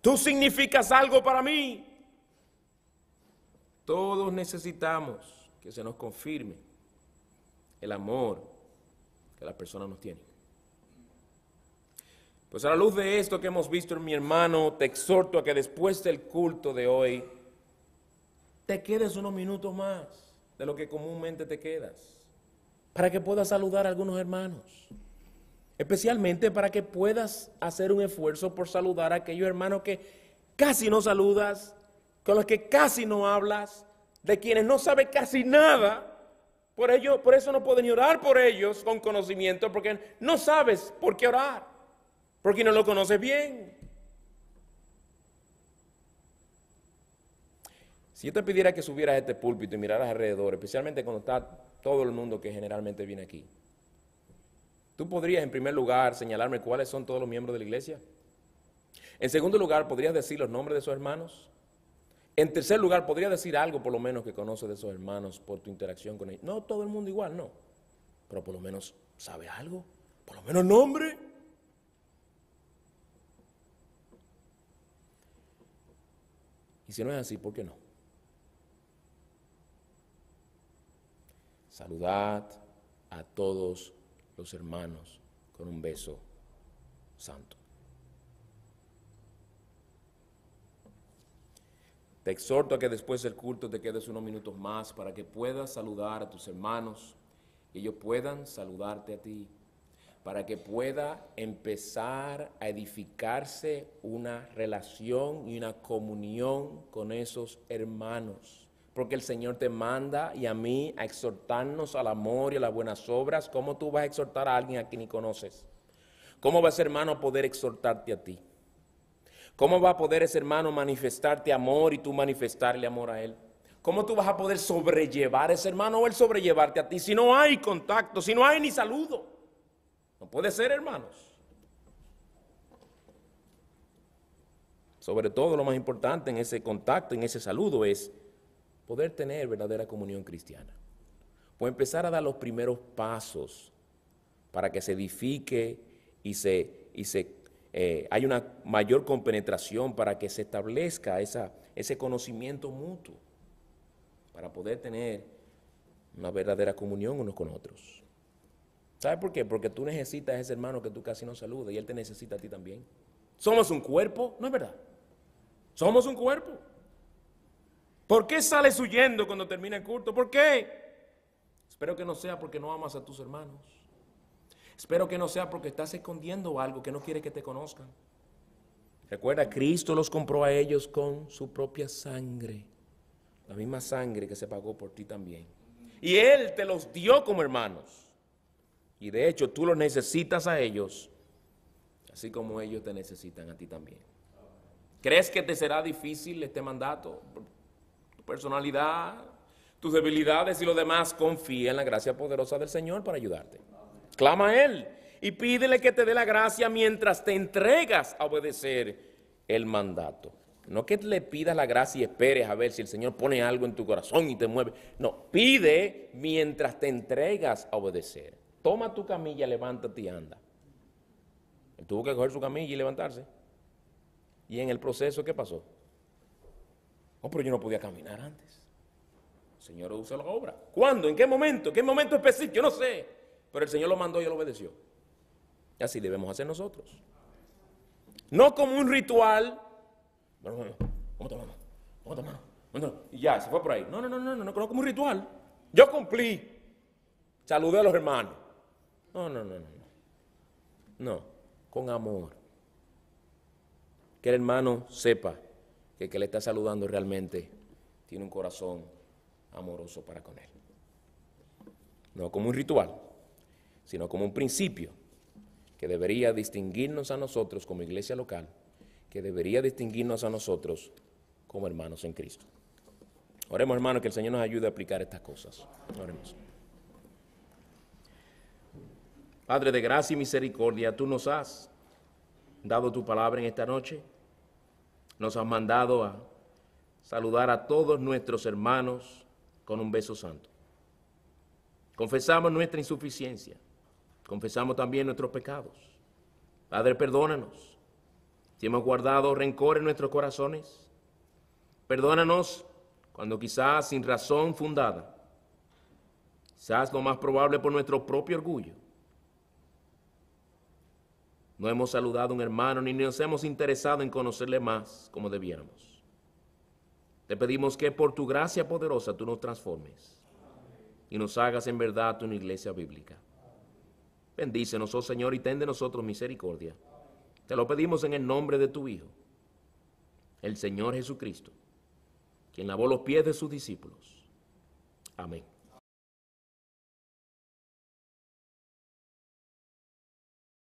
Speaker 1: Tú significas algo para mí. Todos necesitamos que se nos confirme el amor que las personas nos tienen. Pues a la luz de esto que hemos visto en mi hermano, te exhorto a que después del culto de hoy, te quedes unos minutos más de lo que comúnmente te quedas, para que puedas saludar a algunos hermanos. Especialmente para que puedas hacer un esfuerzo por saludar a aquellos hermanos que casi no saludas, con los que casi no hablas, de quienes no sabes casi nada. Por, ello, por eso no pueden orar por ellos con conocimiento, porque no sabes por qué orar. Porque no lo conoces bien. Si yo te pidiera que subieras a este púlpito y miraras alrededor, especialmente cuando está todo el mundo que generalmente viene aquí, ¿tú podrías en primer lugar señalarme cuáles son todos los miembros de la iglesia? En segundo lugar, ¿podrías decir los nombres de sus hermanos? En tercer lugar, ¿podrías decir algo por lo menos que conoces de esos hermanos por tu interacción con ellos? No todo el mundo igual, no. Pero por lo menos sabe algo, por lo menos nombre. Y si no es así, ¿por qué no? Saludad a todos los hermanos con un beso santo. Te exhorto a que después del culto te quedes unos minutos más para que puedas saludar a tus hermanos y ellos puedan saludarte a ti para que pueda empezar a edificarse una relación y una comunión con esos hermanos. Porque el Señor te manda y a mí a exhortarnos al amor y a las buenas obras. ¿Cómo tú vas a exhortar a alguien a quien ni conoces? ¿Cómo va ese hermano a poder exhortarte a ti? ¿Cómo va a poder ese hermano manifestarte amor y tú manifestarle amor a él? ¿Cómo tú vas a poder sobrellevar a ese hermano o él sobrellevarte a ti si no hay contacto, si no hay ni saludo? No puede ser, hermanos. Sobre todo lo más importante en ese contacto, en ese saludo es poder tener verdadera comunión cristiana. Puede empezar a dar los primeros pasos para que se edifique y se, y se eh, hay una mayor compenetración para que se establezca esa, ese conocimiento mutuo, para poder tener una verdadera comunión unos con otros. ¿Sabes por qué? Porque tú necesitas a ese hermano que tú casi no saludas y él te necesita a ti también. Somos un cuerpo, ¿no es verdad? Somos un cuerpo. ¿Por qué sales huyendo cuando termina el culto? ¿Por qué? Espero que no sea porque no amas a tus hermanos. Espero que no sea porque estás escondiendo algo que no quiere que te conozcan. Recuerda, Cristo los compró a ellos con su propia sangre. La misma sangre que se pagó por ti también. Y Él te los dio como hermanos. Y de hecho tú los necesitas a ellos, así como ellos te necesitan a ti también. ¿Crees que te será difícil este mandato? Tu personalidad, tus debilidades y lo demás, confía en la gracia poderosa del Señor para ayudarte. Clama a Él y pídele que te dé la gracia mientras te entregas a obedecer el mandato. No que le pidas la gracia y esperes a ver si el Señor pone algo en tu corazón y te mueve. No, pide mientras te entregas a obedecer toma tu camilla, levántate y anda. Él tuvo que coger su camilla y levantarse. Y en el proceso, ¿qué pasó? Oh, pero yo no podía caminar antes. El Señor usa la obra. ¿Cuándo? ¿En qué momento? qué momento específico? Yo no sé. Pero el Señor lo mandó y lo obedeció. Y así debemos hacer nosotros. No como un ritual. ¿Cómo tomamos? ¿Cómo tomamos? Y ya, se fue por ahí. No, no, no, no, no, no como un ritual. Yo cumplí. Saludé a los hermanos. No, no, no, no. No, con amor. Que el hermano sepa que el que le está saludando realmente tiene un corazón amoroso para con él. No como un ritual, sino como un principio que debería distinguirnos a nosotros como iglesia local, que debería distinguirnos a nosotros como hermanos en Cristo. Oremos, hermano, que el Señor nos ayude a aplicar estas cosas. Oremos. Padre de gracia y misericordia, tú nos has dado tu palabra en esta noche. Nos has mandado a saludar a todos nuestros hermanos con un beso santo. Confesamos nuestra insuficiencia. Confesamos también nuestros pecados. Padre, perdónanos. Si hemos guardado rencor en nuestros corazones, perdónanos cuando quizás sin razón fundada, quizás lo más probable por nuestro propio orgullo, no hemos saludado a un hermano ni nos hemos interesado en conocerle más como debiéramos. Te pedimos que por tu gracia poderosa tú nos transformes y nos hagas en verdad una iglesia bíblica. Bendícenos, oh Señor, y ten de nosotros misericordia. Te lo pedimos en el nombre de tu Hijo, el Señor Jesucristo, quien lavó los pies de sus discípulos. Amén.